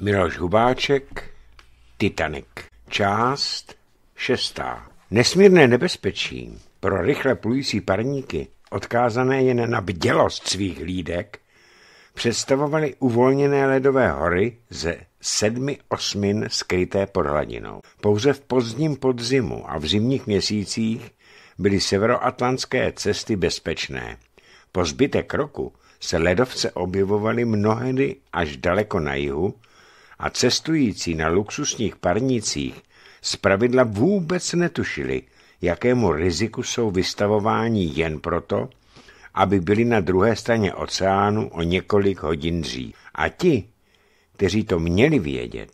Miloš Hubáček, Titanic. Část šestá. Nesmírné nebezpečí pro rychle plující parníky, odkázané jen na bdělost svých lídek, představovaly uvolněné ledové hory ze sedmi osmin skryté pod hladinou. Pouze v pozdním podzimu a v zimních měsících byly severoatlantské cesty bezpečné. Po zbytek roku se ledovce objevovaly mnohdy až daleko na jihu, a cestující na luxusních parnicích zpravidla vůbec netušili, jakému riziku jsou vystavováni jen proto, aby byli na druhé straně oceánu o několik hodin dřív. A ti, kteří to měli vědět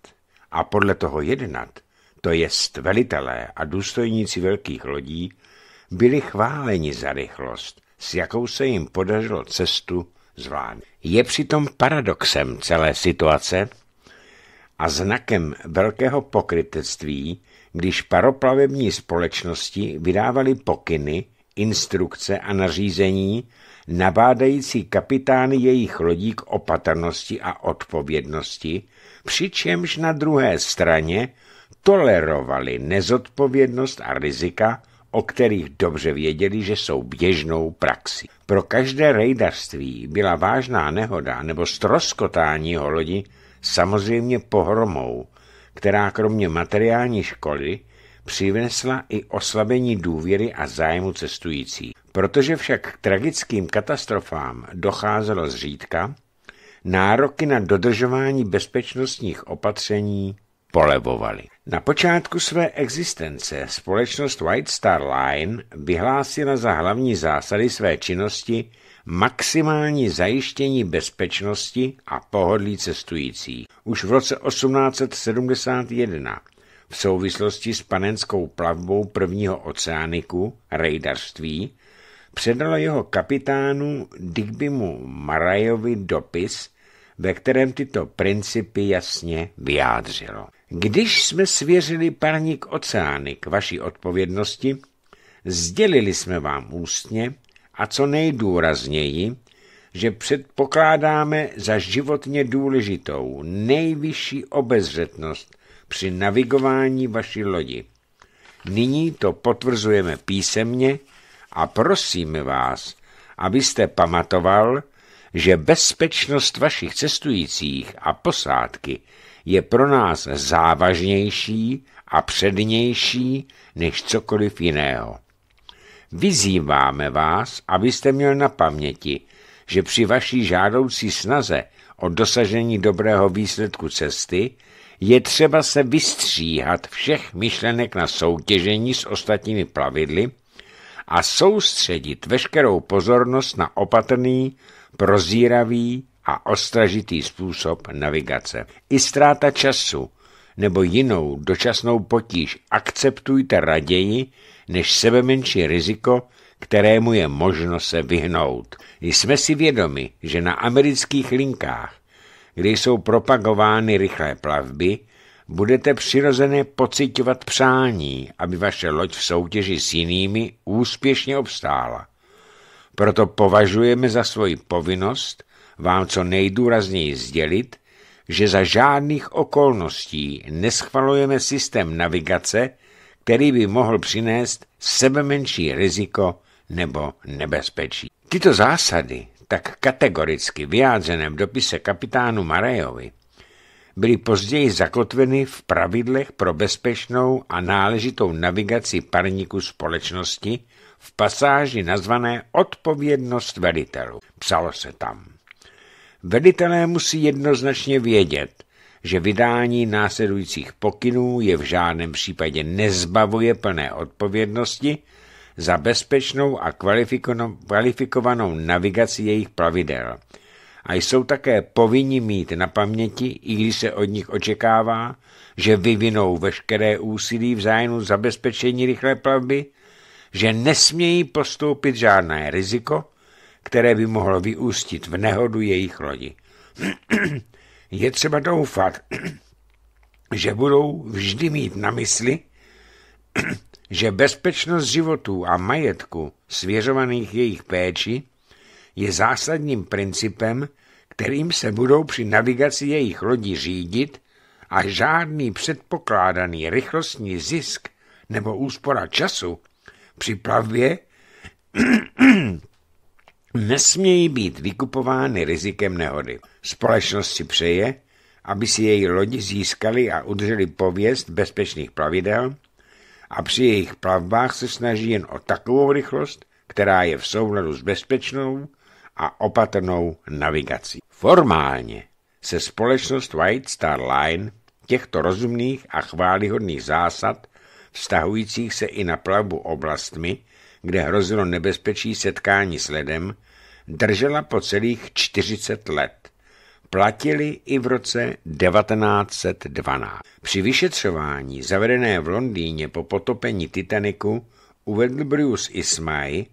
a podle toho jednat, to jest velitelé a důstojníci velkých lodí, byli chváleni za rychlost, s jakou se jim podařilo cestu zvládnout. Je přitom paradoxem celé situace, a znakem velkého pokrytectví, když paroplavební společnosti vydávali pokyny, instrukce a nařízení, nabádající kapitány jejich lodí k opatrnosti a odpovědnosti, přičemž na druhé straně tolerovali nezodpovědnost a rizika, o kterých dobře věděli, že jsou běžnou praxi. Pro každé rejdařství byla vážná nehoda nebo stroskotání lodi samozřejmě pohromou, která kromě materiální škody přivnesla i oslabení důvěry a zájmu cestující. Protože však k tragickým katastrofám docházelo zřídka, nároky na dodržování bezpečnostních opatření polevovaly. Na počátku své existence společnost White Star Line vyhlásila za hlavní zásady své činnosti maximální zajištění bezpečnosti a pohodlí cestující. Už v roce 1871 v souvislosti s panenskou plavbou prvního oceániku, rejdařství, předalo jeho kapitánu Digbimu Marajovi dopis, ve kterém tyto principy jasně vyjádřilo. Když jsme svěřili parník oceány k vaší odpovědnosti, sdělili jsme vám ústně, a co nejdůrazněji, že předpokládáme za životně důležitou nejvyšší obezřetnost při navigování vaší lodi. Nyní to potvrzujeme písemně a prosíme vás, abyste pamatoval, že bezpečnost vašich cestujících a posádky je pro nás závažnější a přednější než cokoliv jiného. Vyzýváme vás, abyste měl na paměti, že při vaší žádoucí snaze o dosažení dobrého výsledku cesty je třeba se vystříhat všech myšlenek na soutěžení s ostatními plavidly a soustředit veškerou pozornost na opatrný, prozíravý a ostražitý způsob navigace. I ztráta času nebo jinou dočasnou potíž akceptujte raději než sebe menší riziko, kterému je možno se vyhnout. Jsme si vědomi, že na amerických linkách, kde jsou propagovány rychlé plavby, budete přirozené pocitovat přání, aby vaše loď v soutěži s jinými úspěšně obstála. Proto považujeme za svoji povinnost vám co nejdůrazněji sdělit, že za žádných okolností neschvalujeme systém navigace, který by mohl přinést sebe menší riziko nebo nebezpečí. Tyto zásady, tak kategoricky vyjádřené v dopise kapitánu Marejovi, byly později zakotveny v pravidlech pro bezpečnou a náležitou navigaci parníku společnosti v pasáži nazvané Odpovědnost velitelů. Psalo se tam. Velitelé musí jednoznačně vědět, že vydání následujících pokynů je v žádném případě nezbavuje plné odpovědnosti za bezpečnou a kvalifikovanou navigaci jejich plavidel. A jsou také povinni mít na paměti, i když se od nich očekává, že vyvinou veškeré úsilí v zájmu zabezpečení rychlé plavby, že nesmějí postoupit žádné riziko, které by mohlo vyústit v nehodu jejich lodi. je třeba doufat, že budou vždy mít na mysli, že bezpečnost životů a majetku svěřovaných jejich péči je zásadním principem, kterým se budou při navigaci jejich lodí řídit a žádný předpokládaný rychlostní zisk nebo úspora času při plavbě nesmějí být vykupovány rizikem nehody. Společnost si přeje, aby si její lodi získali a udrželi pověst bezpečných plavidel a při jejich plavbách se snaží jen o takovou rychlost, která je v souladu s bezpečnou a opatrnou navigací. Formálně se společnost White Star Line těchto rozumných a chválihodných zásad vztahujících se i na plavbu oblastmi, kde hrozilo nebezpečí setkání s ledem, držela po celých 40 let – platili i v roce 1912. Při vyšetřování zavedené v Londýně po potopení Titaniku uvedl Bruce Ismay,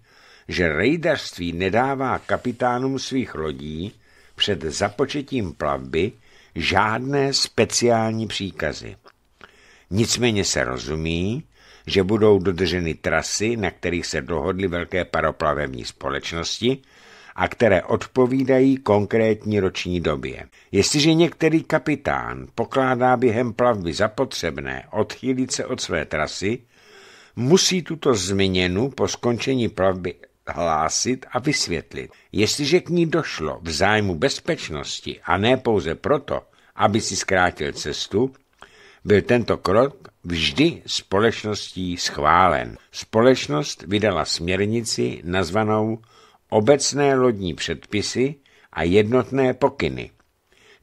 že rejdařství nedává kapitánům svých lodí před započetím plavby žádné speciální příkazy. Nicméně se rozumí, že budou dodrženy trasy, na kterých se dohodly velké paroplavební společnosti, a které odpovídají konkrétní roční době. Jestliže některý kapitán pokládá během plavby za potřebné odchýlit se od své trasy, musí tuto změnu po skončení plavby hlásit a vysvětlit. Jestliže k ní došlo v zájmu bezpečnosti a ne pouze proto, aby si zkrátil cestu, byl tento krok vždy společností schválen. Společnost vydala směrnici nazvanou obecné lodní předpisy a jednotné pokyny.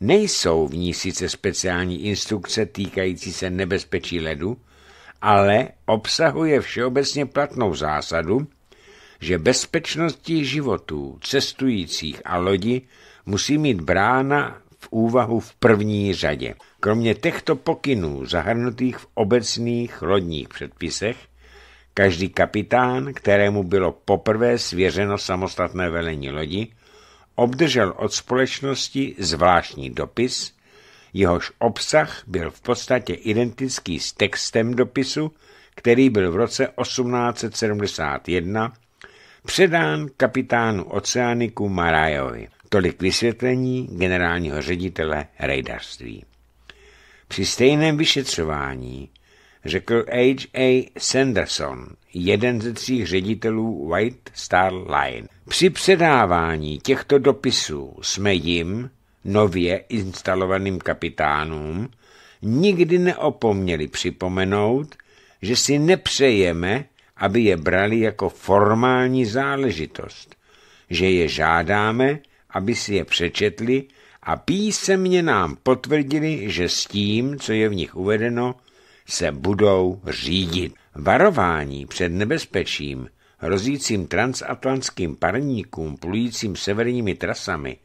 Nejsou v ní sice speciální instrukce týkající se nebezpečí ledu, ale obsahuje všeobecně platnou zásadu, že bezpečnosti životů, cestujících a lodi musí mít brána v úvahu v první řadě. Kromě těchto pokynů zahrnutých v obecných lodních předpisech Každý kapitán, kterému bylo poprvé svěřeno samostatné velení lodi, obdržel od společnosti zvláštní dopis, jehož obsah byl v podstatě identický s textem dopisu, který byl v roce 1871 předán kapitánu oceániku Marajovi. Tolik vysvětlení generálního ředitele rejdarství. Při stejném vyšetřování řekl H.A. Sanderson, jeden ze tří ředitelů White Star Line. Při předávání těchto dopisů jsme jim, nově instalovaným kapitánům, nikdy neopomněli připomenout, že si nepřejeme, aby je brali jako formální záležitost, že je žádáme, aby si je přečetli a písemně nám potvrdili, že s tím, co je v nich uvedeno, se budou řídit. Varování před nebezpečím, hrozícím transatlantským parníkům plujícím severními trasami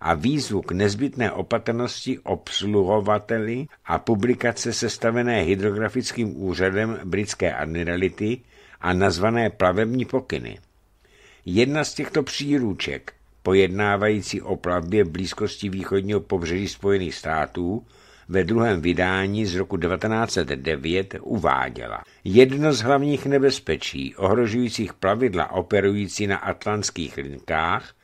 a výzvu k nezbytné opatrnosti obsluhovateli a publikace sestavené hydrografickým úřadem britské admirality a nazvané plavební pokyny. Jedna z těchto příruček, pojednávající o plavbě v blízkosti východního pobřeží Spojených států, ve druhém vydání z roku 1909 uváděla. Jedno z hlavních nebezpečí ohrožujících plavidla operující na atlantských linkách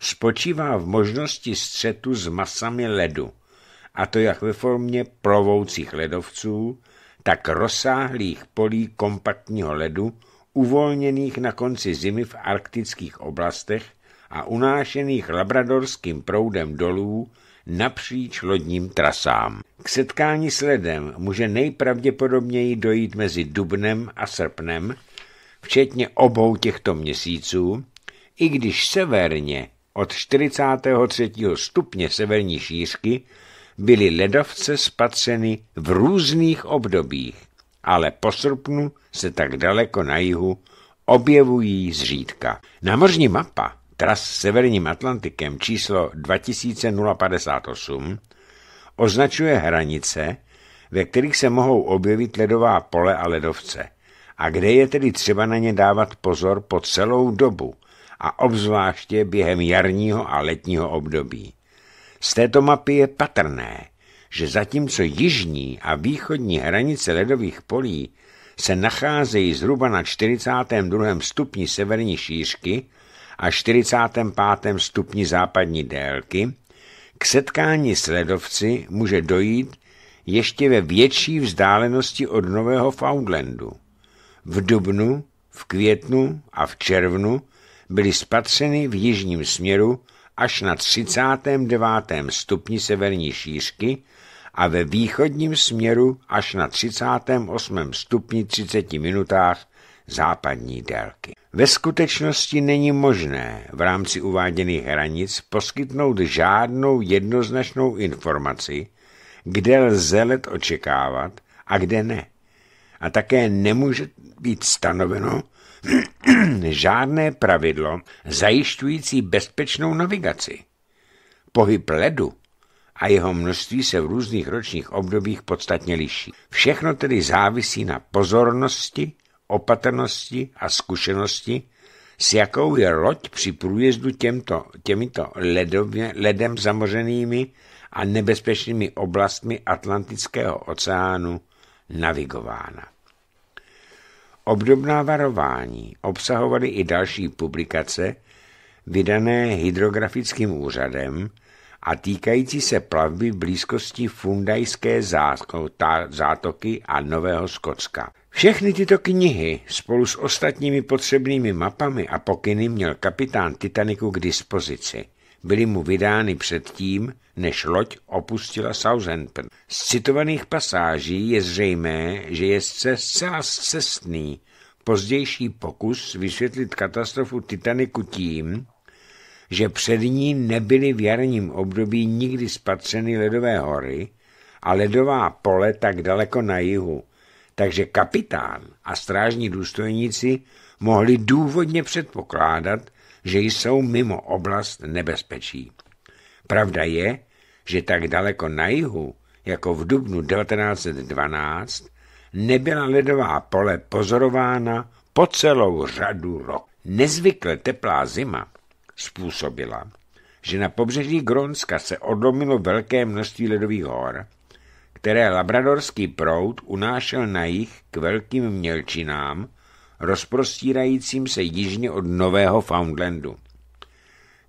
spočívá v možnosti střetu s masami ledu, a to jak ve formě plovoucích ledovců, tak rozsáhlých polí kompaktního ledu, uvolněných na konci zimy v arktických oblastech a unášených labradorským proudem dolů napříč lodním trasám. K setkání s ledem může nejpravděpodobněji dojít mezi dubnem a srpnem, včetně obou těchto měsíců, i když severně od 43. stupně severní šířky byly ledovce spatřeny v různých obdobích, ale po srpnu se tak daleko na jihu objevují zřídka. Námořní mapa tras severním Atlantikem číslo 2058 označuje hranice, ve kterých se mohou objevit ledová pole a ledovce a kde je tedy třeba na ně dávat pozor po celou dobu a obzvláště během jarního a letního období. Z této mapy je patrné, že zatímco jižní a východní hranice ledových polí se nacházejí zhruba na 42. stupni severní šířky, a 45. stupni západní délky, k setkání s ledovci může dojít ještě ve větší vzdálenosti od Nového Foundlandu. V dubnu, v květnu a v červnu byly spatřeny v jižním směru až na 39. stupni severní šířky a ve východním směru až na 38. stupni 30 minutách západní délky. Ve skutečnosti není možné v rámci uváděných hranic poskytnout žádnou jednoznačnou informaci, kde lze let očekávat a kde ne. A také nemůže být stanoveno žádné pravidlo zajišťující bezpečnou navigaci. Pohyb ledu a jeho množství se v různých ročních obdobích podstatně liší. Všechno tedy závisí na pozornosti opatrnosti a zkušenosti, s jakou je loď při průjezdu těmto, těmito ledově, ledem zamořenými a nebezpečnými oblastmi Atlantického oceánu navigována. Obdobná varování obsahovaly i další publikace, vydané hydrografickým úřadem, a týkající se plavby v blízkosti Fundajské zátoky a Nového Skotska. Všechny tyto knihy spolu s ostatními potřebnými mapami a pokyny měl kapitán Titaniku k dispozici. Byly mu vydány předtím, než loď opustila Southampton. Z citovaných pasáží je zřejmé, že je zcela cestný pozdější pokus vysvětlit katastrofu Titaniku tím, že před ní nebyly v jarním období nikdy spatřeny ledové hory a ledová pole tak daleko na jihu, takže kapitán a strážní důstojníci mohli důvodně předpokládat, že jsou mimo oblast nebezpečí. Pravda je, že tak daleko na jihu, jako v dubnu 1912, nebyla ledová pole pozorována po celou řadu rok. Nezvykle teplá zima způsobila, že na pobřeží Gronska se odlomilo velké množství ledových hor, které labradorský proud unášel na jich k velkým mělčinám, rozprostírajícím se jižně od Nového Foundlandu.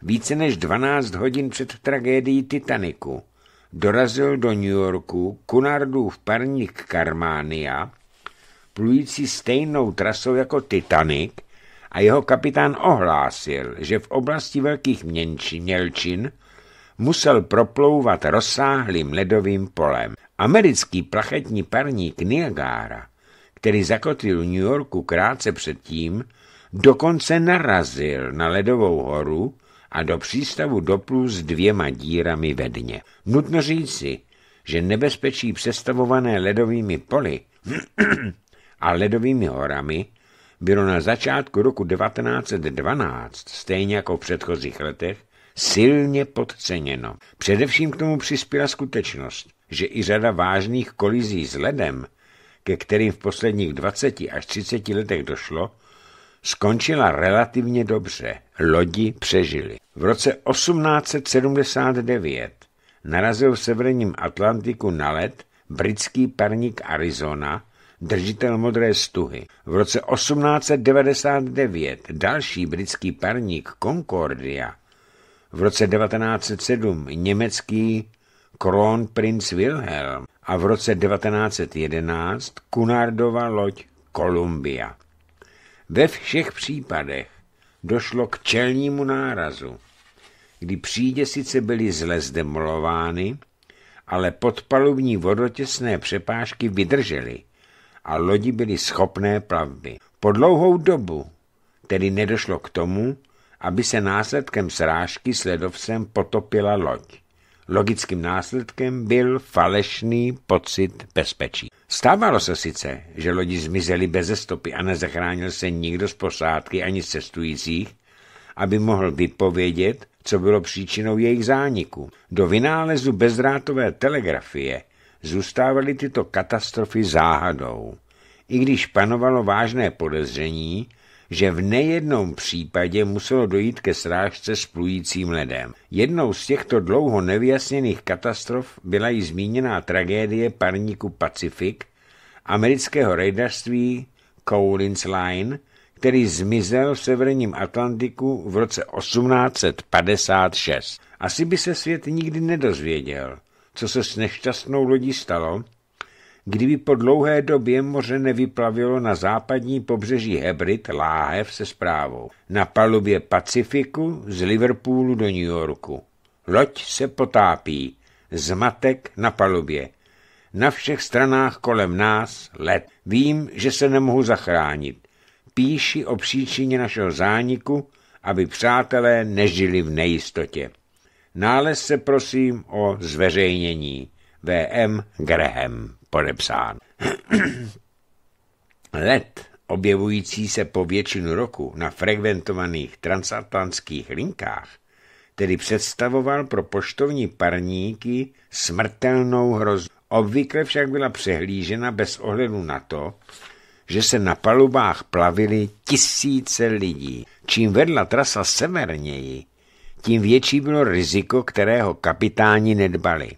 Více než 12 hodin před tragédií Titaniku dorazil do New Yorku Cunardův parník Karmánia, plující stejnou trasou jako Titanic a jeho kapitán ohlásil, že v oblasti velkých měnči, mělčin musel proplouvat rozsáhlým ledovým polem. Americký plachetní parník Niagara, který zakotvil v New Yorku krátce předtím, dokonce narazil na ledovou horu a do přístavu doplul s dvěma dírami ve dně. Nutno říci, že nebezpečí představované ledovými poli a ledovými horami bylo na začátku roku 1912, stejně jako v předchozích letech, silně podceněno. Především k tomu přispěla skutečnost, že i řada vážných kolizí s ledem, ke kterým v posledních 20 až 30 letech došlo, skončila relativně dobře. Lodi přežili. V roce 1879 narazil v severním Atlantiku na led britský parník Arizona, držitel modré stuhy. V roce 1899 další britský parník Concordia, v roce 1907 německý Kronprinz Wilhelm a v roce 1911 Kunardova loď Columbia. Ve všech případech došlo k čelnímu nárazu, kdy přídě sice byly zle zdemolovány, ale podpalubní vodotěsné přepážky vydržely a lodi byly schopné plavby. Po dlouhou dobu tedy nedošlo k tomu, aby se následkem srážky s ledovcem potopila loď. Logickým následkem byl falešný pocit bezpečí. Stávalo se sice, že lodi zmizely bez stopy a nezachránil se nikdo z posádky ani z cestujících, aby mohl vypovědět, co bylo příčinou jejich zániku. Do vynálezu bezdrátové telegrafie zůstávaly tyto katastrofy záhadou, i když panovalo vážné podezření, že v nejednom případě muselo dojít ke srážce s plujícím ledem. Jednou z těchto dlouho nevyjasněných katastrof byla i zmíněná tragédie parníku Pacific, amerického rejdařství Collins Line, který zmizel v severním Atlantiku v roce 1856. Asi by se svět nikdy nedozvěděl, co se s nešťastnou lodí stalo, kdyby po dlouhé době moře nevyplavilo na západní pobřeží Hebrid láhev se zprávou. Na palubě Pacifiku z Liverpoolu do New Yorku. Loď se potápí. Zmatek na palubě. Na všech stranách kolem nás let. Vím, že se nemohu zachránit. Píši o příčině našeho zániku, aby přátelé nežili v nejistotě. Nález se prosím o zveřejnění. V.M. Graham podepsán. let objevující se po většinu roku na frekventovaných transatlantských linkách, tedy představoval pro poštovní parníky smrtelnou hrozbu. Obvykle však byla přehlížena bez ohledu na to, že se na palubách plavily tisíce lidí. Čím vedla trasa severněji, tím větší bylo riziko, kterého kapitáni nedbali.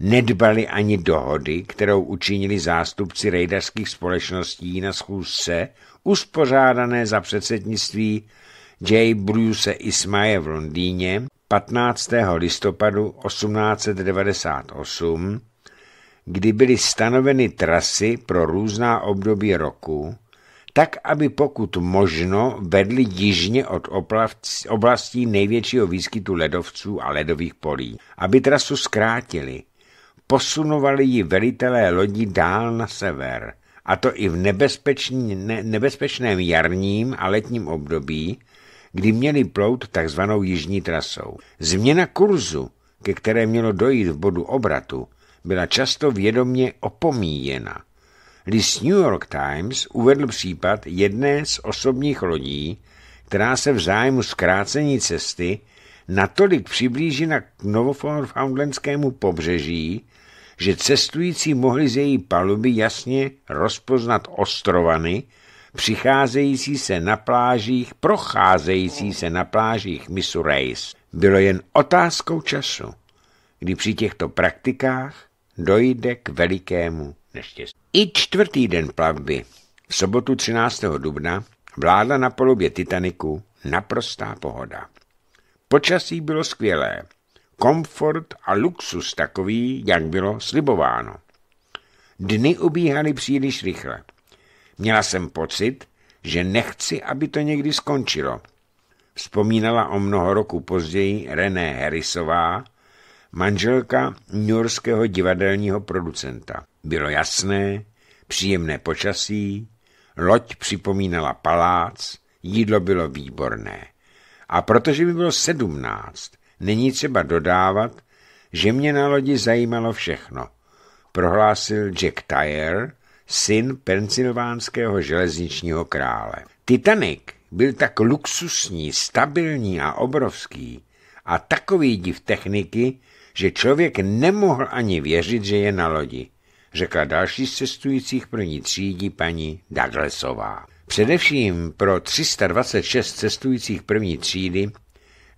Nedbali ani dohody, kterou učinili zástupci rejdařských společností na schůzce, uspořádané za předsednictví J. Bruce Ismaje v Londýně 15. listopadu 1898, kdy byly stanoveny trasy pro různá období roku, tak aby pokud možno vedli jižně od oblastí největšího výskytu ledovců a ledových polí, aby trasu zkrátili. Posunovali ji velitelé lodí dál na sever, a to i v ne, nebezpečném jarním a letním období, kdy měli plout takzvanou jižní trasou. Změna kurzu, ke které mělo dojít v bodu obratu, byla často vědomě opomíjena. List New York Times uvedl případ jedné z osobních lodí, která se v zájmu zkrácení cesty natolik přiblížila k novofoundlandskému pobřeží, že cestující mohli z její paluby jasně rozpoznat ostrovany, přicházející se na plážích, procházející se na plážích Reis. Bylo jen otázkou času, kdy při těchto praktikách dojde k velikému neštěstí. I čtvrtý den plavby, v sobotu 13. dubna, vládla na polubě Titaniku naprostá pohoda. Počasí bylo skvělé, komfort a luxus takový, jak bylo slibováno. Dny ubíhaly příliš rychle. Měla jsem pocit, že nechci, aby to někdy skončilo. Vzpomínala o mnoho roku později René Harrisová, manželka newyorského divadelního producenta. Bylo jasné, příjemné počasí, loď připomínala palác, jídlo bylo výborné. A protože mi bylo sedmnáct, není třeba dodávat, že mě na lodi zajímalo všechno, prohlásil Jack Tyre, syn pensylvánského železničního krále. Titanic byl tak luxusní, stabilní a obrovský a takový div techniky, že člověk nemohl ani věřit, že je na lodi řekla další z cestujících první třídí paní Douglasová. Především pro 326 cestujících první třídy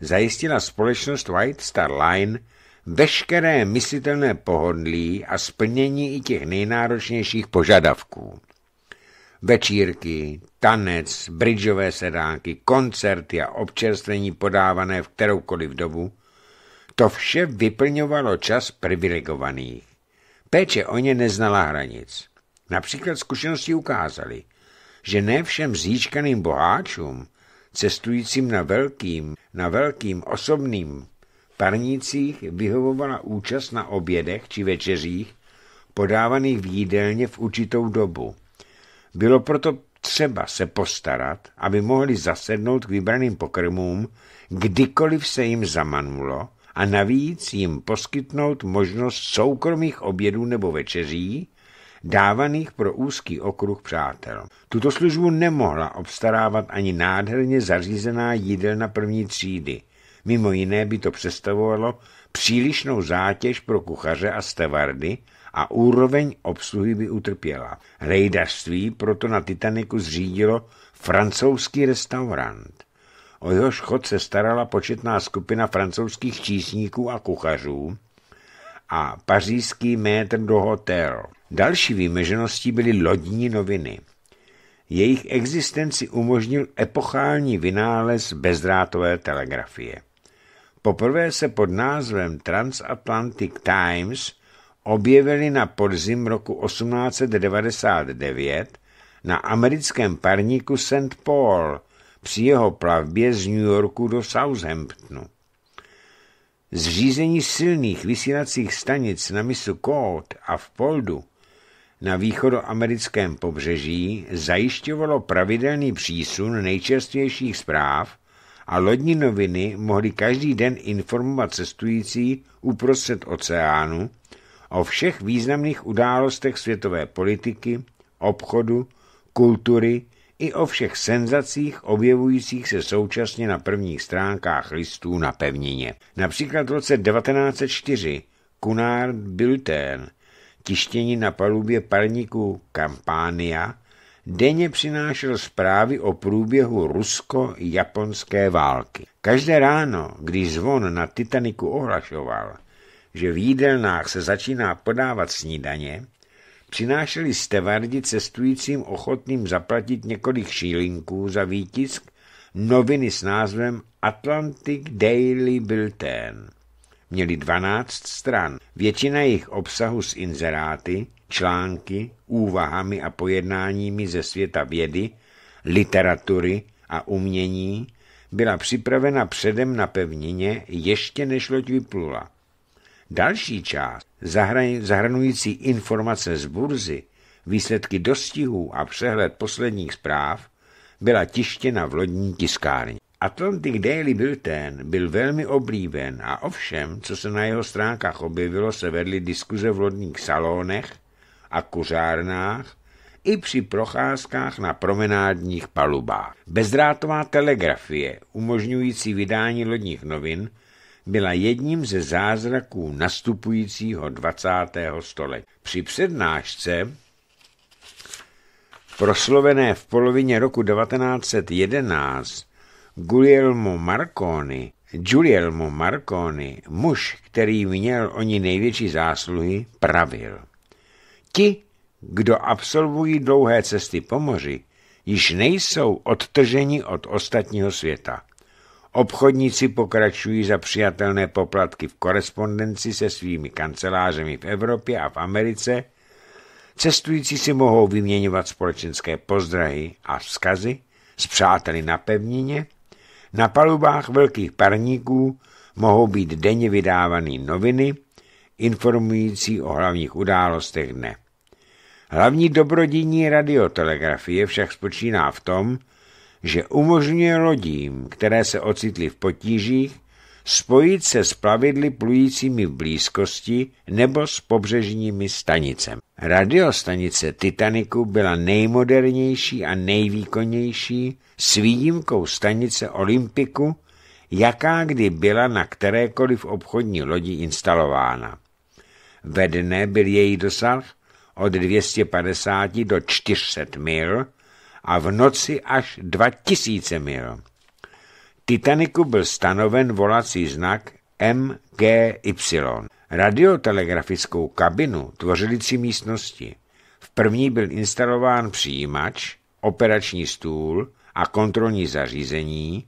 zajistila společnost White Star Line veškeré myslitelné pohodlí a splnění i těch nejnáročnějších požadavků. Večírky, tanec, bridžové sedánky, koncerty a občerstvení podávané v kteroukoliv dobu, to vše vyplňovalo čas privilegovaných. Péče o ně neznala hranic. Například zkušenosti ukázaly, že ne všem zíčkaným boháčům, cestujícím na velkým, na velkým osobným parnících vyhovovala účast na obědech či večeřích podávaných v jídelně v určitou dobu. Bylo proto třeba se postarat, aby mohli zasednout k vybraným pokrmům, kdykoliv se jim zamanulo a navíc jim poskytnout možnost soukromých obědů nebo večeří, dávaných pro úzký okruh přátel. Tuto službu nemohla obstarávat ani nádherně zařízená jídelna první třídy. Mimo jiné by to představovalo přílišnou zátěž pro kuchaře a stevardy a úroveň obsluhy by utrpěla. Rejdařství proto na Titaniku zřídilo francouzský restaurant. O jeho chod se starala početná skupina francouzských čísníků a kuchařů a pařížský métr do hotel. Další výmežeností byly lodní noviny. Jejich existenci umožnil epochální vynález bezdrátové telegrafie. Poprvé se pod názvem Transatlantic Times objevily na podzim roku 1899 na americkém parníku St. Paul – při jeho plavbě z New Yorku do Southamptonu. Zřízení silných vysílacích stanic na misu Kód a v Poldu na východoamerickém pobřeží zajišťovalo pravidelný přísun nejčerstvějších zpráv a lodní noviny mohly každý den informovat cestující uprostřed oceánu o všech významných událostech světové politiky, obchodu, kultury, i o všech senzacích objevujících se současně na prvních stránkách listů na pevnině. Například v roce 1904 Cunard Bulletin, tištění na palubě parníku Campania, denně přinášel zprávy o průběhu rusko-japonské války. Každé ráno, když zvon na Titaniku ohlašoval, že v jídelnách se začíná podávat snídaně, přinášeli stevardi cestujícím ochotným zaplatit několik šílinků za výtisk noviny s názvem Atlantic Daily Bulletin. Měli 12 stran, většina jejich obsahu s inzeráty, články, úvahami a pojednáními ze světa vědy, literatury a umění byla připravena předem na pevnině, ještě než loď vyplula. Další část zahrnující informace z burzy, výsledky dostihů a přehled posledních zpráv, byla tištěna v lodní tiskárně. Atlantic Daily Bulletin byl velmi oblíben a ovšem, co se na jeho stránkách objevilo, se vedly diskuze v lodních salonech a kuřárnách i při procházkách na promenádních palubách. Bezdrátová telegrafie, umožňující vydání lodních novin, byla jedním ze zázraků nastupujícího 20. století. Při přednášce proslovené v polovině roku 1911 Guglielmo Marconi, Giulielmo Marconi, muž, který měl o ní největší zásluhy, pravil. Ti, kdo absolvují dlouhé cesty po moři, již nejsou odtrženi od ostatního světa. Obchodníci pokračují za přijatelné poplatky v korespondenci se svými kancelářemi v Evropě a v Americe. Cestující si mohou vyměňovat společenské pozdrahy a vzkazy s přáteli na pevnině. Na palubách velkých parníků mohou být denně vydávány noviny informující o hlavních událostech dne. Hlavní dobrodinní radiotelegrafie však spočíná v tom, že umožňuje lodím, které se ocitly v potížích, spojit se s plavidly plujícími v blízkosti nebo s pobřežními stanicemi. Radiostanice Titaniku byla nejmodernější a nejvýkonnější s výjimkou stanice Olympiku, jaká kdy byla na kterékoliv obchodní lodi instalována. Ve dne byl její dosah od 250 do 400 mil a v noci až 2000 mil. Titaniku byl stanoven volací znak MGY. Radiotelegrafickou kabinu tvořily tři místnosti. V první byl instalován přijímač, operační stůl a kontrolní zařízení,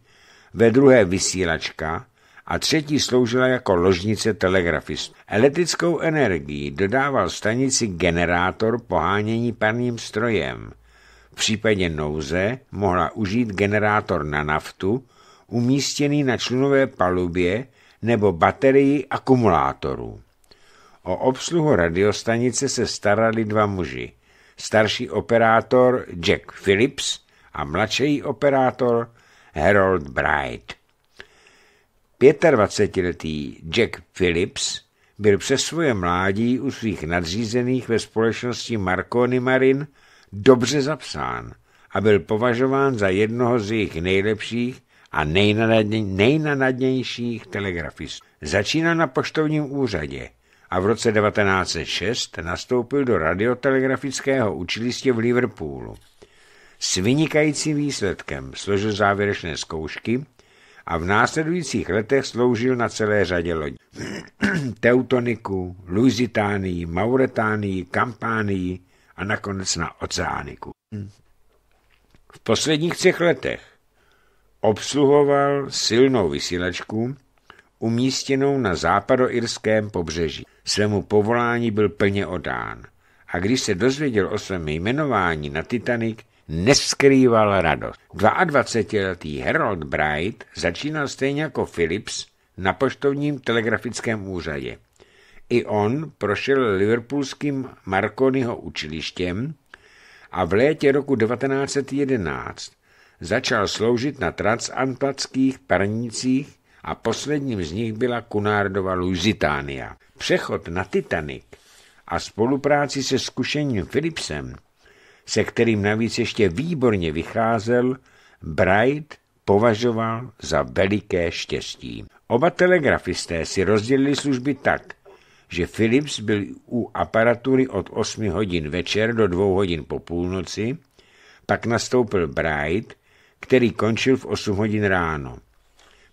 ve druhé vysílačka a třetí sloužila jako ložnice telegrafistů. Elektrickou energii dodával stanici generátor pohánění parním strojem – v případě nouze mohla užít generátor na naftu umístěný na člunové palubě nebo baterii akumulátorů. O obsluhu radiostanice se starali dva muži. Starší operátor Jack Phillips a mladší operátor Harold Bright. 25-letý Jack Phillips byl přes svoje mládí u svých nadřízených ve společnosti Marconi Marin – dobře zapsán a byl považován za jednoho z jejich nejlepších a nejnanadnějších telegrafistů. Začínal na poštovním úřadě a v roce 1906 nastoupil do radiotelegrafického učiliště v Liverpoolu. S vynikajícím výsledkem složil závěrečné zkoušky a v následujících letech sloužil na celé řadě lodí. Teutoniku, Lusitánii, Mauretánii, Kampánii, a nakonec na oceániku. Hm. V posledních třech letech obsluhoval silnou vysílačku umístěnou na západoirském pobřeží. Svému povolání byl plně odán a když se dozvěděl o svém jmenování na Titanic, neskrýval radost. 22-letý Harold Bright začínal stejně jako Phillips na poštovním telegrafickém úřadě. I on prošel liverpoolským Marconiho učilištěm a v létě roku 1911 začal sloužit na transatlantských parnicích a posledním z nich byla Cunardova Lusitánia. Přechod na Titanic a spolupráci se zkušením Philipsem, se kterým navíc ještě výborně vycházel, Bright považoval za veliké štěstí. Oba telegrafisté si rozdělili služby tak, že Philips byl u aparatury od 8 hodin večer do 2 hodin po půlnoci, pak nastoupil Bright, který končil v 8 hodin ráno.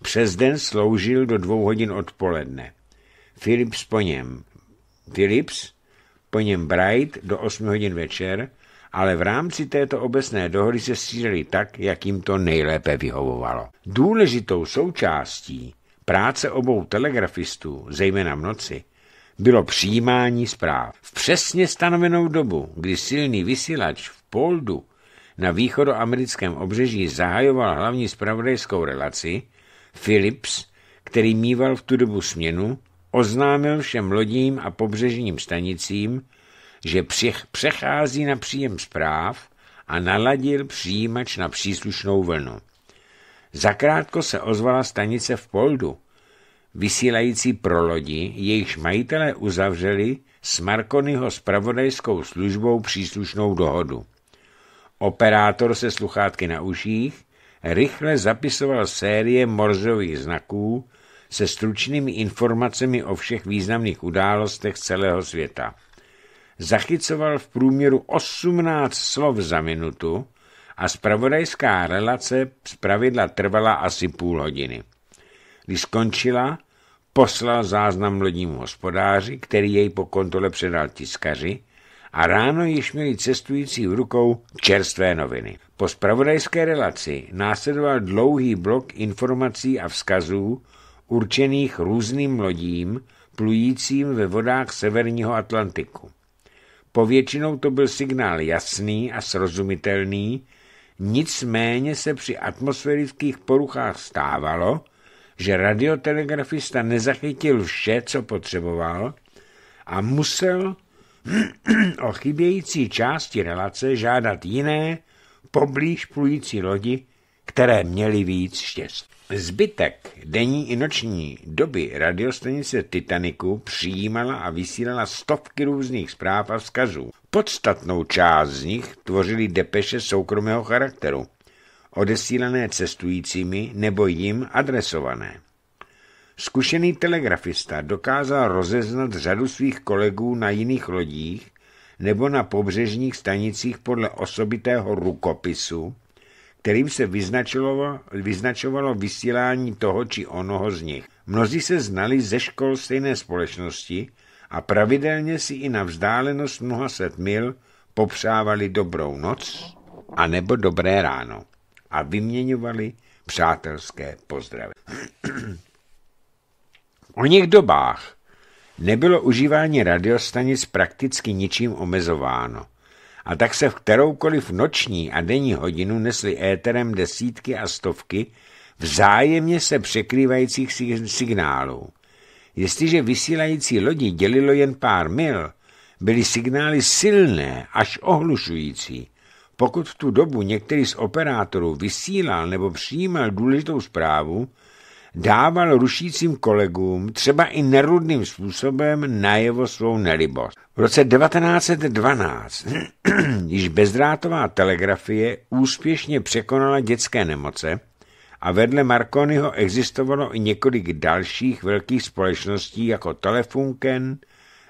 Přes den sloužil do 2 hodin odpoledne. Philips po něm. Philips po něm Bright do 8 hodin večer, ale v rámci této obecné dohody se stříleli tak, jak jim to nejlépe vyhovovalo. Důležitou součástí práce obou telegrafistů, zejména v noci, bylo přijímání zpráv. V přesně stanovenou dobu, kdy silný vysílač v Poldu na východoamerickém obřeží zahajoval hlavní spravodajskou relaci, Phillips, který mýval v tu dobu směnu, oznámil všem lodím a pobřežním stanicím, že přechází na příjem zpráv a naladil přijímač na příslušnou vlnu. Zakrátko se ozvala stanice v Poldu, vysílající pro lodi, jejichž majitelé uzavřeli s Markonyho spravodajskou službou příslušnou dohodu. Operátor se sluchátky na uších rychle zapisoval série morzových znaků se stručnými informacemi o všech významných událostech celého světa. Zachycoval v průměru 18 slov za minutu a spravodajská relace zpravidla trvala asi půl hodiny. Když skončila, poslal záznam lodnímu hospodáři, který jej po kontrole předal tiskaři a ráno již měli cestující v rukou čerstvé noviny. Po spravodajské relaci následoval dlouhý blok informací a vzkazů určených různým lodím plujícím ve vodách severního Atlantiku. Povětšinou to byl signál jasný a srozumitelný, nicméně se při atmosférických poruchách stávalo, že radiotelegrafista nezachytil vše, co potřeboval a musel o chybějící části relace žádat jiné, poblíž plující lodi, které měly víc štěstí. Zbytek denní i noční doby radiostanice Titaniku přijímala a vysílala stovky různých zpráv a vzkazů. Podstatnou část z nich tvořily depeše soukromého charakteru odesílané cestujícími nebo jim adresované. Zkušený telegrafista dokázal rozeznat řadu svých kolegů na jiných lodích nebo na pobřežních stanicích podle osobitého rukopisu, kterým se vyznačovalo, vyznačovalo vysílání toho či onoho z nich. Mnozí se znali ze škol stejné společnosti a pravidelně si i na vzdálenost mnoha set mil popřávali dobrou noc a nebo dobré ráno a vyměňovali přátelské pozdravy. o něch dobách nebylo užívání radiostanic prakticky ničím omezováno a tak se v kteroukoliv noční a denní hodinu nesly éterem desítky a stovky vzájemně se překrývajících signálů. Jestliže vysílající lodi dělilo jen pár mil, byly signály silné, až ohlušující, pokud v tu dobu některý z operátorů vysílal nebo přijímal důležitou zprávu, dával rušícím kolegům třeba i nerudným způsobem najevo svou nelibost. V roce 1912 již bezdrátová telegrafie úspěšně překonala dětské nemoce a vedle Marconiho existovalo i několik dalších velkých společností jako Telefunken,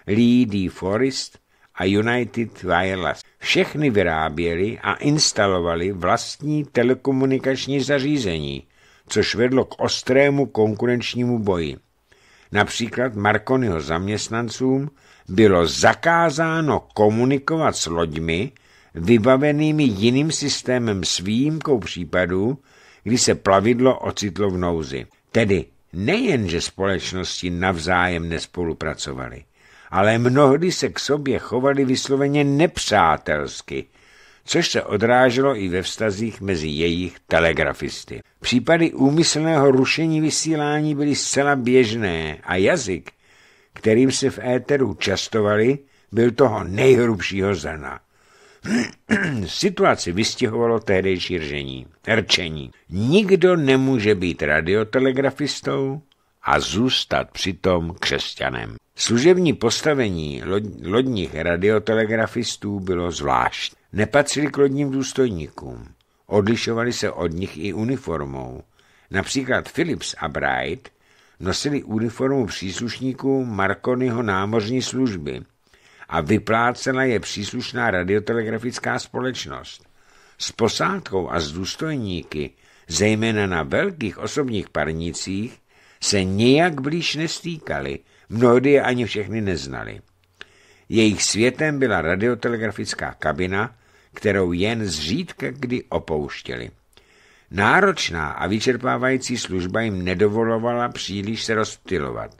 Lee D. Forest a United Wireless všechny vyráběly a instalovaly vlastní telekomunikační zařízení, což vedlo k ostrému konkurenčnímu boji. Například Marconiho zaměstnancům bylo zakázáno komunikovat s loďmi vybavenými jiným systémem s výjimkou případů, kdy se plavidlo ocitlo v nouzi. Tedy nejenže společnosti navzájem nespolupracovaly, ale mnohdy se k sobě chovali vysloveně nepřátelsky, což se odráželo i ve vztazích mezi jejich telegrafisty. Případy úmyslného rušení vysílání byly zcela běžné a jazyk, kterým se v éteru častovali, byl toho nejhrubšího zrna. Situaci vystihovalo tehdejší ržení, rčení. Nikdo nemůže být radiotelegrafistou a zůstat přitom křesťanem. Služební postavení lodních radiotelegrafistů bylo zvláštní. Nepatřili k lodním důstojníkům. Odlišovali se od nich i uniformou. Například Phillips a Bright nosili uniformu příslušníků Marconiho námořní služby a vyplácela je příslušná radiotelegrafická společnost. S posádkou a s důstojníky, zejména na velkých osobních parnicích, se nijak blíž nestýkali – Mnohdy je ani všechny neznali. Jejich světem byla radiotelegrafická kabina, kterou jen zřídka kdy opouštěli. Náročná a vyčerpávající služba jim nedovolovala příliš se rozptilovat.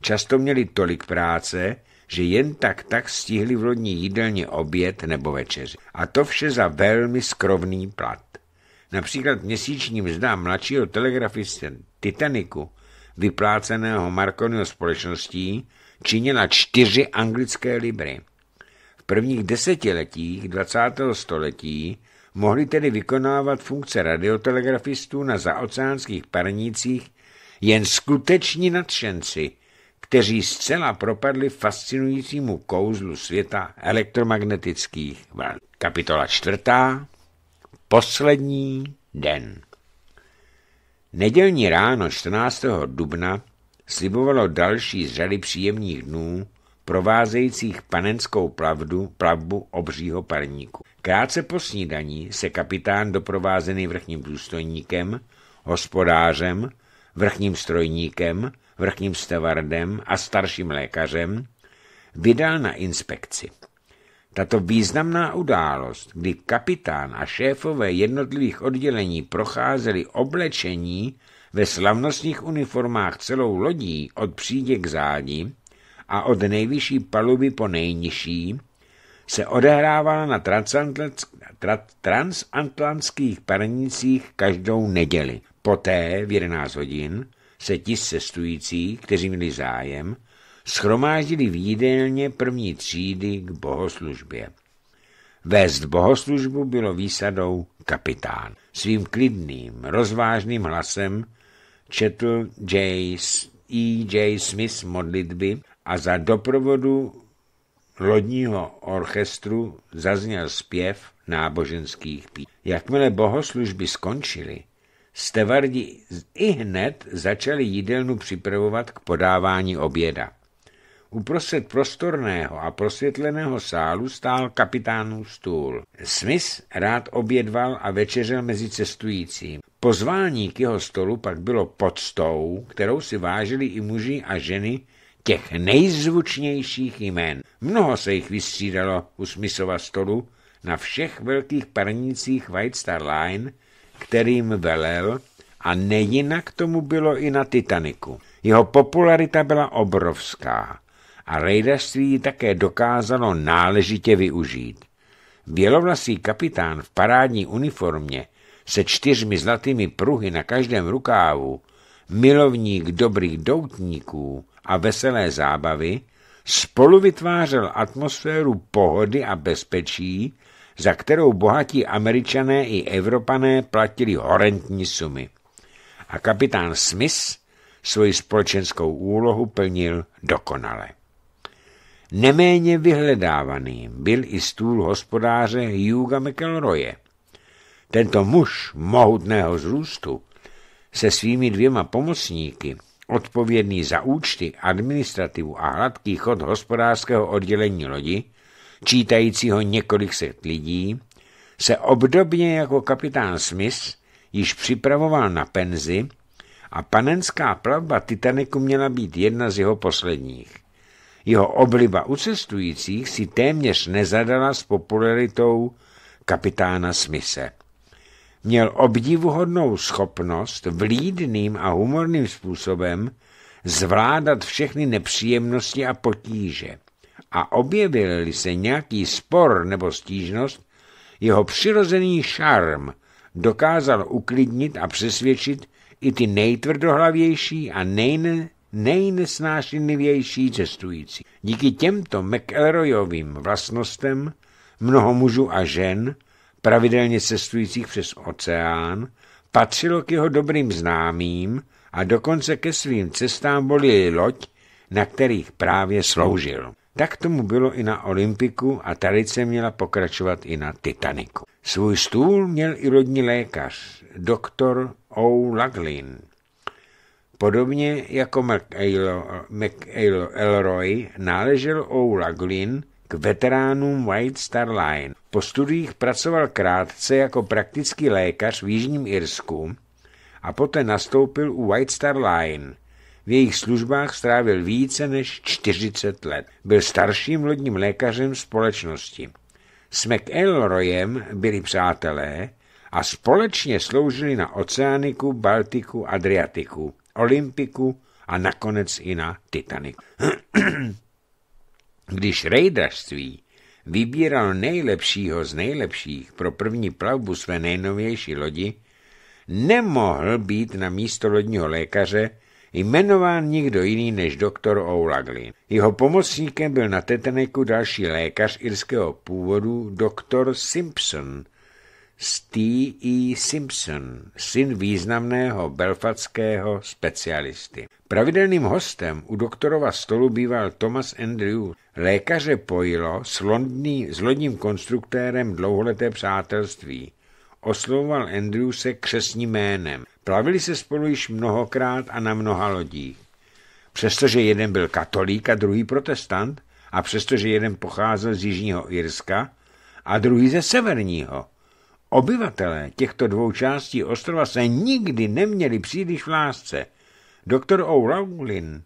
Často měli tolik práce, že jen tak tak stihli v lodní jídelně oběd nebo večeři. A to vše za velmi skrovný plat. Například měsíční mzda mladšího telegrafisty Titaniku vypláceného Marconiho společností, činila čtyři anglické libry. V prvních desetiletích 20. století mohli tedy vykonávat funkce radiotelegrafistů na zaoceánských parnících jen skuteční nadšenci, kteří zcela propadli fascinujícímu kouzlu světa elektromagnetických vln. Kapitola čtvrtá. Poslední den. Nedělní ráno 14. dubna slibovalo další z řady příjemných dnů provázejících panenskou plavdu, plavbu obřího parníku. Krátce po snídaní se kapitán doprovázený vrchním důstojníkem, hospodářem, vrchním strojníkem, vrchním stevardem a starším lékařem vydal na inspekci. Tato významná událost, kdy kapitán a šéfové jednotlivých oddělení procházeli oblečení ve slavnostních uniformách celou lodí od přídě k zádi a od nejvyšší paluby po nejnižší, se odehrávala na transatlantských parnicích každou neděli. Poté v 11 hodin se ti cestující, kteří měli zájem, schromáždili v jídelně první třídy k bohoslužbě. Vést bohoslužbu bylo výsadou kapitán. Svým klidným, rozvážným hlasem četl J. E. J. Smith modlitby a za doprovodu lodního orchestru zazněl zpěv náboženských pí. Jakmile bohoslužby skončily, stevardi i hned začali jídelnu připravovat k podávání oběda. Uprostřed prostorného a prosvětleného sálu stál kapitánův stůl. Smith rád obědval a večeřel mezi cestujícím. Pozvání k jeho stolu pak bylo podstou, kterou si vážili i muži a ženy těch nejzvučnějších jmen. Mnoho se jich vystřídalo u Smithova stolu na všech velkých parnicích White Star Line, kterým velel a nejinak tomu bylo i na Titaniku. Jeho popularita byla obrovská a rejdařství také dokázalo náležitě využít. Bělovlasý kapitán v parádní uniformě se čtyřmi zlatými pruhy na každém rukávu, milovník dobrých doutníků a veselé zábavy, spolu vytvářel atmosféru pohody a bezpečí, za kterou bohatí američané i evropané platili horentní sumy. A kapitán Smith svoji společenskou úlohu plnil dokonale. Neméně vyhledávaným byl i stůl hospodáře Hugha McElroye. Tento muž mohutného zrůstu se svými dvěma pomocníky, odpovědný za účty, administrativu a hladký chod hospodářského oddělení lodi, čítajícího několik set lidí, se obdobně jako kapitán Smith již připravoval na penzi a panenská plavba Titaniku měla být jedna z jeho posledních. Jeho obliba u cestujících si téměř nezadala s popularitou kapitána Smise. Měl obdivuhodnou schopnost vlídným a humorným způsobem zvládat všechny nepříjemnosti a potíže. A objevil-li se nějaký spor nebo stížnost, jeho přirozený šarm dokázal uklidnit a přesvědčit i ty nejtvrdohlavější a nejne nejnesnášenlivější cestující. Díky těmto McElroyovým vlastnostem mnoho mužů a žen, pravidelně cestujících přes oceán, patřilo k jeho dobrým známým a dokonce ke svým cestám volili loď, na kterých právě sloužil. Tak tomu bylo i na Olympiku a tradice měla pokračovat i na Titaniku. Svůj stůl měl i lodní lékař, doktor O. Laglin, Podobně jako McElroy náležel O'Laughlin k veteránům White Star Line. Po studiích pracoval krátce jako praktický lékař v Jižním Irsku a poté nastoupil u White Star Line. V jejich službách strávil více než 40 let. Byl starším lodním lékařem společnosti. S McElroyem byli přátelé a společně sloužili na oceániku, Baltiku, Adriatiku olympiku a nakonec i na Titanic. Když rejdařství vybíral nejlepšího z nejlepších pro první plavbu své nejnovější lodi, nemohl být na místo lodního lékaře jmenován nikdo jiný než doktor O'Laglin. Jeho pomocníkem byl na Titaniku další lékař irského původu, doktor Simpson, Steve E. Simpson, syn významného belfatského specialisty. Pravidelným hostem u doktorova stolu býval Thomas Andrew, lékaře pojilo s, londný, s lodním konstruktérem dlouholeté přátelství. Oslovoval Andrew se křesním jménem. Plavili se spolu již mnohokrát a na mnoha lodích. Přestože jeden byl katolík a druhý protestant, a přestože jeden pocházel z Jižního Irska a druhý ze Severního – Obyvatelé těchto dvou částí ostrova se nikdy neměli příliš v lásce. Doktor O'Loughlin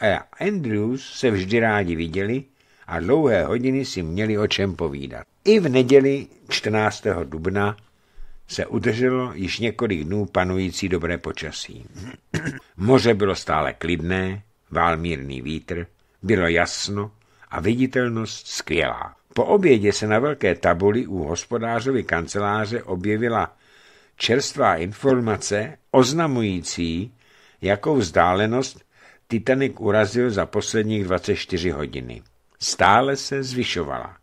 a Andrews se vždy rádi viděli a dlouhé hodiny si měli o čem povídat. I v neděli 14. dubna se udrželo již několik dnů panující dobré počasí. Moře bylo stále klidné, vál mírný vítr, bylo jasno a viditelnost skvělá. Po obědě se na velké tabuli u hospodářovy kanceláře objevila čerstvá informace oznamující, jakou vzdálenost Titanic urazil za posledních 24 hodiny. Stále se zvyšovala.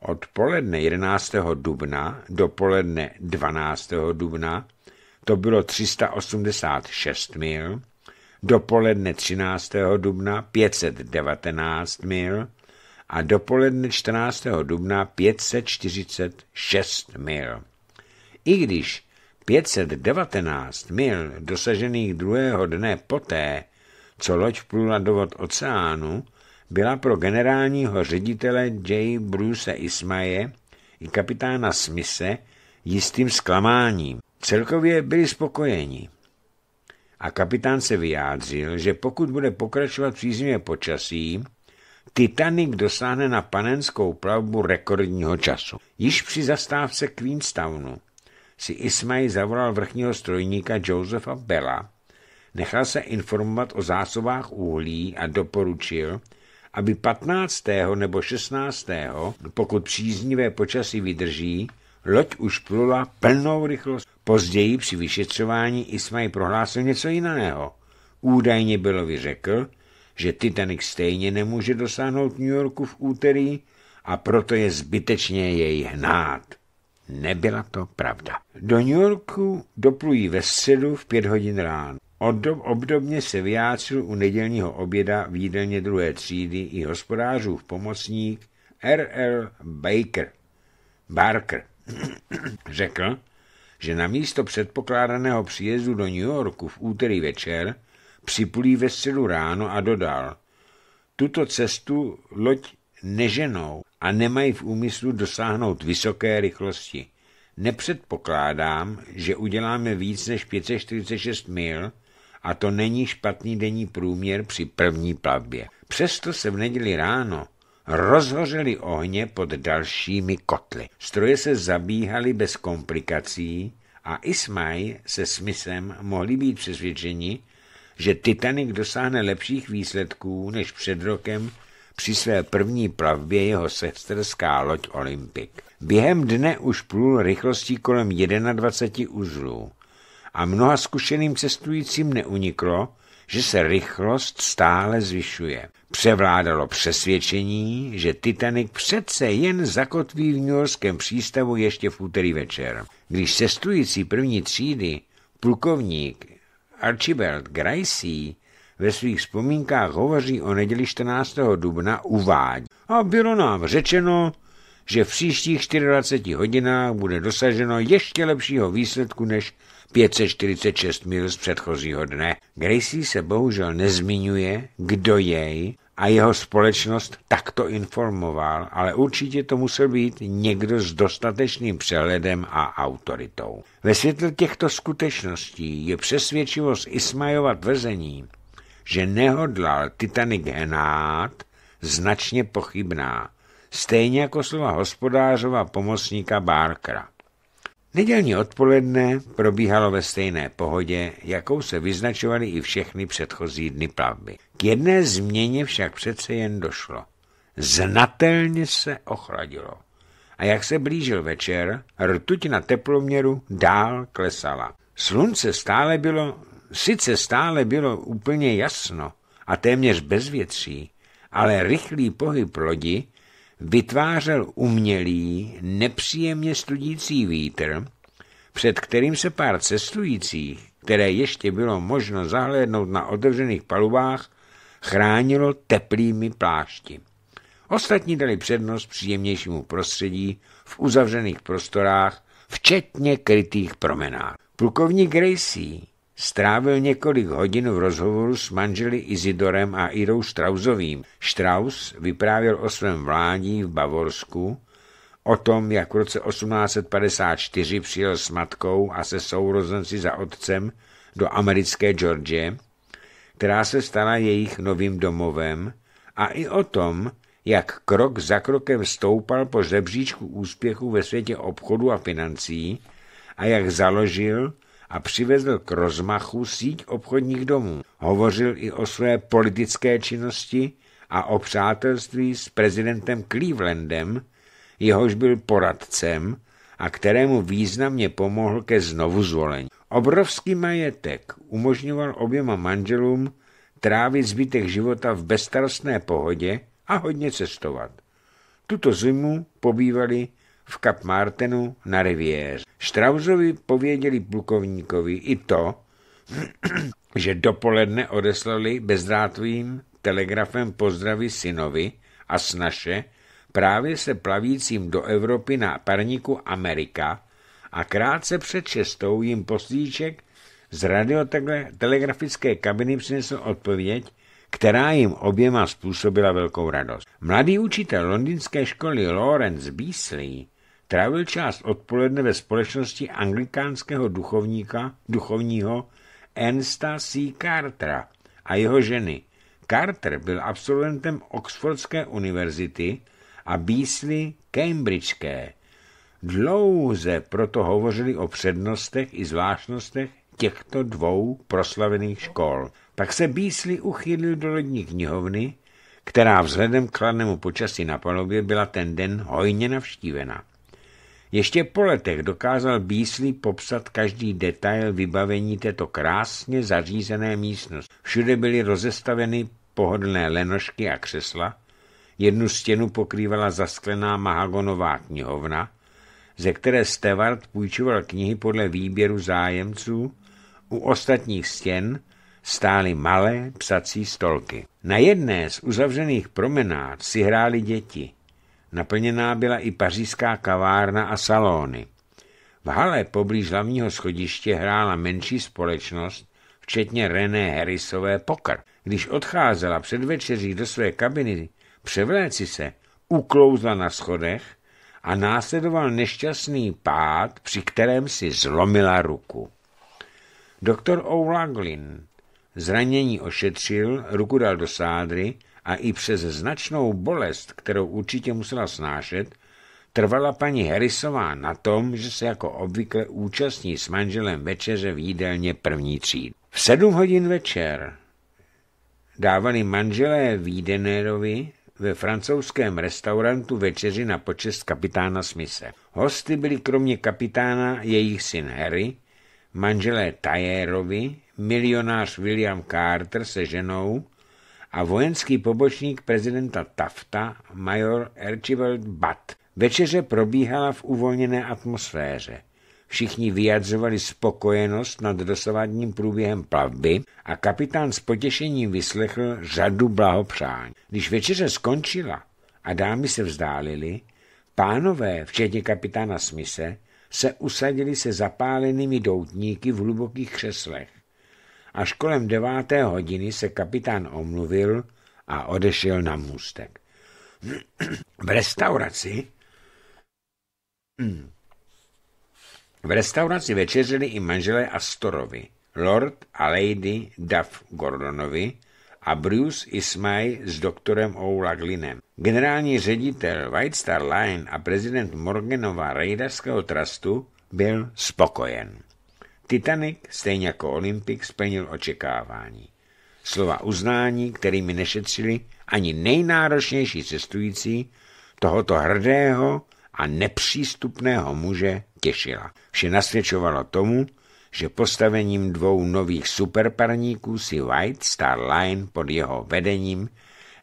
Od poledne 11. dubna do poledne 12. dubna to bylo 386 mil, do poledne 13. dubna 519 mil, a dopoledne 14. dubna 546 mil. I když 519 mil dosažených druhého dne poté, co loď vplula do vod oceánu, byla pro generálního ředitele J. Bruce Ismaje i kapitána Smise jistým zklamáním. Celkově byli spokojeni. A kapitán se vyjádřil, že pokud bude pokračovat příznivé počasí, Titanic dosáhne na panenskou plavbu rekordního času. Již při zastávce Queenstownu si Ismay zavolal vrchního strojníka Josefa Bella, nechal se informovat o zásobách uhlí a doporučil, aby 15. nebo 16., pokud příznivé počasí vydrží, loď už plula plnou rychlost. Později při vyšetřování Ismay prohlásil něco jiného. Údajně bylo řekl, že Titanic stejně nemůže dosáhnout New Yorku v úterý a proto je zbytečně jej hnát. Nebyla to pravda. Do New Yorku doplují ve středu v pět hodin ráno. obdobně se vyjádřil u nedělního oběda v jídelně druhé třídy i hospodářův pomocník R.L. Baker. Barker řekl, že na místo předpokládaného příjezdu do New Yorku v úterý večer připulí ve středu ráno a dodal, tuto cestu loď neženou a nemají v úmyslu dosáhnout vysoké rychlosti. Nepředpokládám, že uděláme víc než 546 mil a to není špatný denní průměr při první plavbě. Přesto se v neděli ráno rozhořely ohně pod dalšími kotly. Stroje se zabíhaly bez komplikací a Ismaj se smyslem mohli být přesvědčeni, že Titanic dosáhne lepších výsledků než před rokem při své první plavbě jeho sesterská loď Olympic. Během dne už plul rychlostí kolem 21 uzlů a mnoha zkušeným cestujícím neuniklo, že se rychlost stále zvyšuje. Převládalo přesvědčení, že Titanic přece jen zakotví v New Yorkském přístavu ještě v úterý večer. Když cestující první třídy plukovník Archibald Gracie ve svých vzpomínkách hovoří o neděli 14. dubna uvádí. A bylo nám řečeno, že v příštích 24 hodinách bude dosaženo ještě lepšího výsledku než 546 mil z předchozího dne. Gracie se bohužel nezmiňuje, kdo jej a jeho společnost takto informoval, ale určitě to musel být někdo s dostatečným přehledem a autoritou. Ve světle těchto skutečností je přesvědčivost Ismajova tvrzení, že nehodlal Titanic henát, značně pochybná, stejně jako slova hospodářova pomocníka Barkera. Nedělní odpoledne probíhalo ve stejné pohodě, jakou se vyznačovaly i všechny předchozí dny plavby. K jedné změně však přece jen došlo. Znatelně se ochladilo. A jak se blížil večer, rtuť na teploměru dál klesala. Slunce stále bylo, sice stále bylo úplně jasno a téměř bezvětří, ale rychlý pohyb lodi vytvářel umělý, nepříjemně studící vítr, před kterým se pár cestujících, které ještě bylo možno zahlédnout na otevřených palubách, chránilo teplými plášti. Ostatní dali přednost příjemnějšímu prostředí v uzavřených prostorách, včetně krytých promenách. Plukovník Gracie strávil několik hodin v rozhovoru s manželi Izidorem a Irou Strausovým. Strauss vyprávěl o svém vládí v Bavorsku, o tom, jak v roce 1854 přijel s matkou a se sourozenci za otcem do americké Georgie, která se stala jejich novým domovem, a i o tom, jak krok za krokem stoupal po žebříčku úspěchu ve světě obchodu a financí a jak založil a přivezl k rozmachu síť obchodních domů. Hovořil i o své politické činnosti a o přátelství s prezidentem Clevelandem, jehož byl poradcem a kterému významně pomohl ke znovu zvolení. Obrovský majetek umožňoval oběma manželům trávit zbytek života v bezstarostné pohodě a hodně cestovat. Tuto zimu pobývali v Kap Martenu na riviéře. Štrauzovi pověděli plukovníkovi i to, že dopoledne odeslali bezdrátovým telegrafem pozdravy synovi a snaše právě se plavícím do Evropy na parníku Amerika, a krátce před šestou jim poslíček z radiotelegrafické kabiny přinesl odpověď, která jim oběma způsobila velkou radost. Mladý učitel londýnské školy Lawrence Beasley trávil část odpoledne ve společnosti anglikánského duchovníka, duchovního Ensta C. Cartera a jeho ženy. Carter byl absolventem Oxfordské univerzity a Beasley Cambridgeské. Dlouze proto hovořili o přednostech i zvláštnostech těchto dvou proslavených škol. Pak se Bísli uchýlil do lední knihovny, která vzhledem k chladnému počasí na palubě byla ten den hojně navštívena. Ještě po letech dokázal Bísli popsat každý detail vybavení této krásně zařízené místnosti. Všude byly rozestaveny pohodlné lenošky a křesla, jednu stěnu pokrývala zasklená mahagonová knihovna, ze které Stewart půjčoval knihy podle výběru zájemců, u ostatních stěn stály malé psací stolky. Na jedné z uzavřených promenád si hráli děti. Naplněná byla i pařížská kavárna a salony. V hale poblíž hlavního schodiště hrála menší společnost, včetně René Harrisové pokr. Když odcházela před večeří do své kabiny převléci se, uklouzla na schodech a následoval nešťastný pád, při kterém si zlomila ruku. Doktor O'Laglin zranění ošetřil, ruku dal do sádry a i přes značnou bolest, kterou určitě musela snášet, trvala paní Harrisová na tom, že se jako obvykle účastní s manželem večeře v jídelně první tříd. V sedm hodin večer dávali manželé Vídenérovi ve francouzském restaurantu večeři na počest kapitána Smise. Hosty byli kromě kapitána jejich syn Harry, manželé Tajérovi, milionář William Carter se ženou a vojenský pobočník prezidenta Tafta, major Archibald Butt. Večeře probíhala v uvolněné atmosféře. Všichni vyjadřovali spokojenost nad dosavadním průběhem plavby a kapitán s potěšením vyslechl řadu blahopřání. Když večeře skončila a dámy se vzdálili, pánové, včetně kapitána Smise, se usadili se zapálenými doutníky v hlubokých křeslech. Až kolem deváté hodiny se kapitán omluvil a odešel na můstek. V restauraci hmm. V restauraci večeřili i manželé Astorovi, Lord a Lady Duff Gordonovi a Bruce Ismay s doktorem O'Laglinem. Generální ředitel White Star Line a prezident Morganova rejdařského trustu byl spokojen. Titanic, stejně jako Olympik, splnil očekávání. Slova uznání, kterými nešetřili ani nejnáročnější cestující, tohoto hrdého a nepřístupného muže těšila. Vše nasvědčovalo tomu, že postavením dvou nových superparníků si White Star Line pod jeho vedením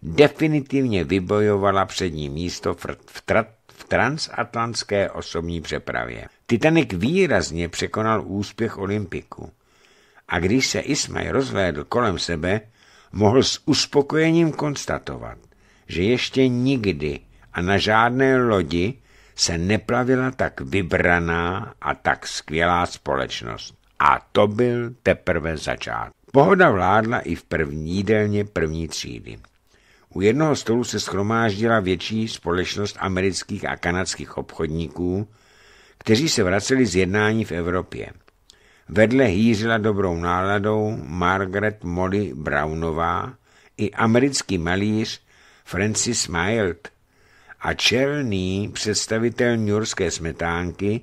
definitivně vybojovala přední místo v, v, tra, v transatlantské osobní přepravě. Titanic výrazně překonal úspěch Olympiku. A když se Ismay rozvédl kolem sebe, mohl s uspokojením konstatovat, že ještě nikdy a na žádné lodi se nepravila tak vybraná a tak skvělá společnost. A to byl teprve začátek. Pohoda vládla i v první jídelně první třídy. U jednoho stolu se schromáždila větší společnost amerických a kanadských obchodníků, kteří se vraceli z jednání v Evropě. Vedle hýřila dobrou náladou Margaret Molly Brownová i americký malíř Francis Mild – a čelný představitel Njurské smetánky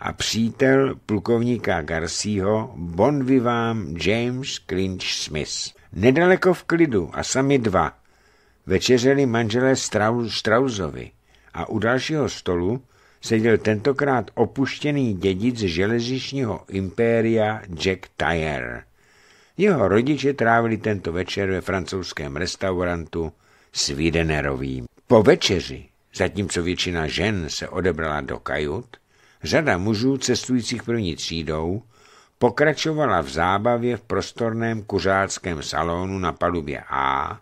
a přítel plukovníka Garcího bon vivám James Clinch Smith. Nedaleko v klidu a sami dva večeřeli manželé Strau- Strausovi a u dalšího stolu seděl tentokrát opuštěný dědic železničního impéria Jack Tyer. Jeho rodiče trávili tento večer ve francouzském restaurantu Videnerovým. Po večeři Zatímco většina žen se odebrala do kajut, řada mužů cestujících první třídou pokračovala v zábavě v prostorném kuřáckém salonu na palubě A,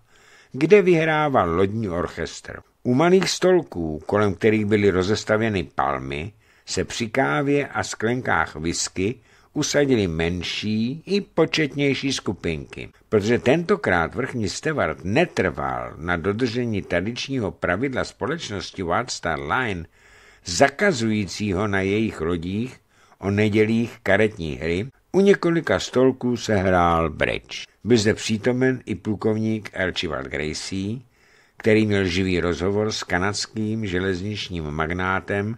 kde vyhrával lodní orchestr. U malých stolků, kolem kterých byly rozestavěny palmy, se při kávě a sklenkách whisky usadili menší i početnější skupinky. Protože tentokrát vrchní stevard netrval na dodržení tradičního pravidla společnosti White Star Line, zakazujícího na jejich lodích o nedělích karetní hry, u několika stolků se hrál breč. Byl zde přítomen i plukovník Archibald Gracie, který měl živý rozhovor s kanadským železničním magnátem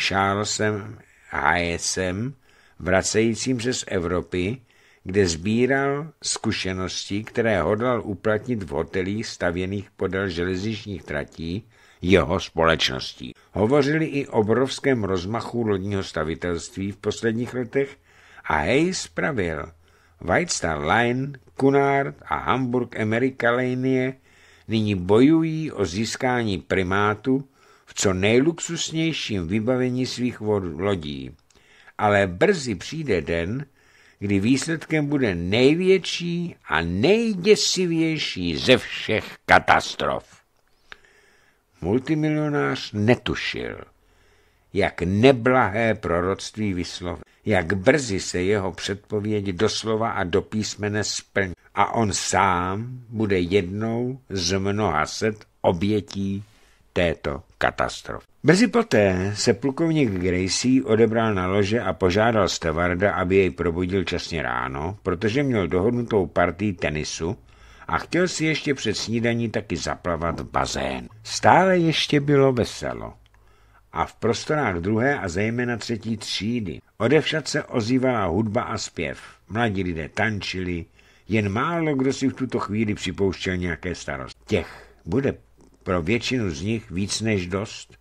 Charlesem Hayesem vracejícím se z Evropy, kde sbíral zkušenosti, které hodlal uplatnit v hotelích stavěných podél železničních tratí jeho společností. Hovořili i o obrovském rozmachu lodního stavitelství v posledních letech a Hayes pravil White Star Line, Cunard a Hamburg America Line nyní bojují o získání primátu v co nejluxusnějším vybavení svých lodí ale brzy přijde den, kdy výsledkem bude největší a nejděsivější ze všech katastrof. Multimilionář netušil, jak neblahé proroctví vyslovil, jak brzy se jeho předpověď doslova a do písmene splní a on sám bude jednou z mnoha set obětí této katastrof. Brzy poté se plukovník Gracie odebral na lože a požádal Stevarda, aby jej probudil časně ráno, protože měl dohodnutou partii tenisu a chtěl si ještě před snídaní taky zaplavat v bazén. Stále ještě bylo veselo. A v prostorách druhé a zejména třetí třídy odevšad se ozývala hudba a zpěv. Mladí lidé tančili, jen málo kdo si v tuto chvíli připouštěl nějaké starosti. Těch bude pro většinu z nich víc než dost,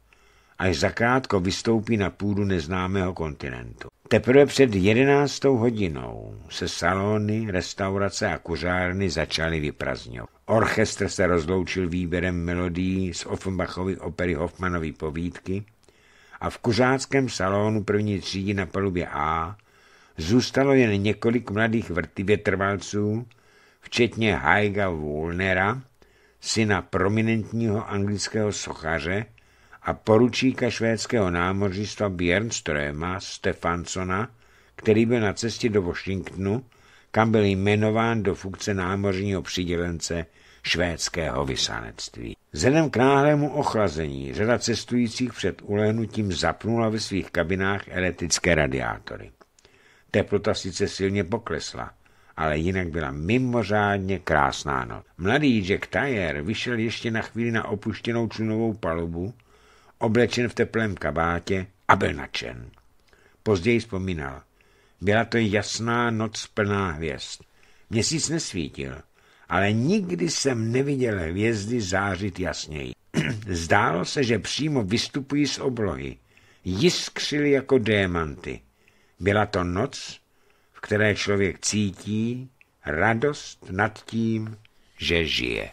až zakrátko vystoupí na půdu neznámého kontinentu. Teprve před jedenáctou hodinou se salony, restaurace a kuřárny začaly vyprazňovat. Orchestr se rozloučil výběrem melodií z Offenbachovy opery Hoffmanovy povídky a v kuřáckém salonu první třídy na palubě A zůstalo jen několik mladých vrtivětrvalců, včetně Haiga Wulnera, syna prominentního anglického sochaře a poručíka švédského námořnictva Björnströma Stefansona, který byl na cestě do Washingtonu, kam byl jmenován do funkce námořního přidělence švédského vysanectví. Zenem k náhlému ochlazení řada cestujících před ulehnutím zapnula ve svých kabinách elektrické radiátory. Teplota sice silně poklesla, ale jinak byla mimořádně krásná noc. Mladý Jack Tyre vyšel ještě na chvíli na opuštěnou člunovou palubu, oblečen v teplém kabátě a byl nadšen. Později vzpomínal. Byla to jasná noc plná hvězd. Měsíc nesvítil, ale nikdy jsem neviděl hvězdy zářit jasněji. Zdálo se, že přímo vystupují z oblohy. Jiskřili jako démanty. Byla to noc, které člověk cítí radost nad tím, že žije.